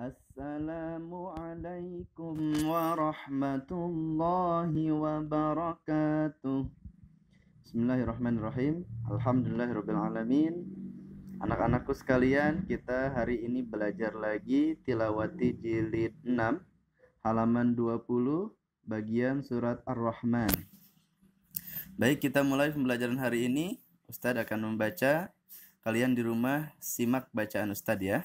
Assalamualaikum warahmatullahi wabarakatuh. Bismillahirrahmanirrahim. Alhamdulillahirrahmanirrahim. Anak-anakku sekalian, kita hari ini belajar lagi tilawati jilid 6 halaman 20 bagian surat Ar-Rahman. Baik, kita mulai pembelajaran hari ini. Ustadz akan membaca. Kalian di rumah simak bacaan Ustadz ya.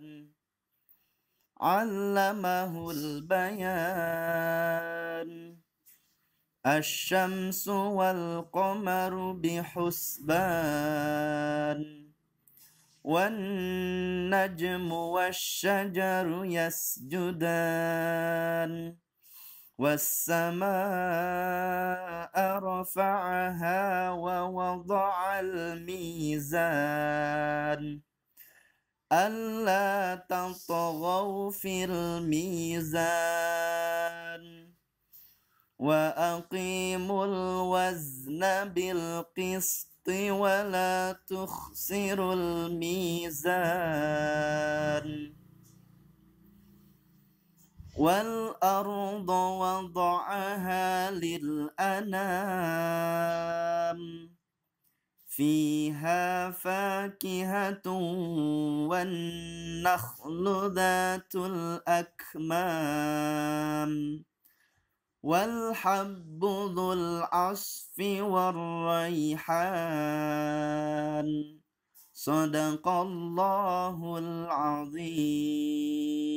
علمه البيان الشمس والقمر بحسبان والنجم والشجر يسجدان والسماء رفعها ووضع الميزان ألا تطغوا في الميزان وأقيموا الوزن بالقسط ولا تخسروا الميزان والأرض وضعها للأنام فيها فاكهة والنخل ذات الأكمام والحب ذو العصف والريحان صدق الله العظيم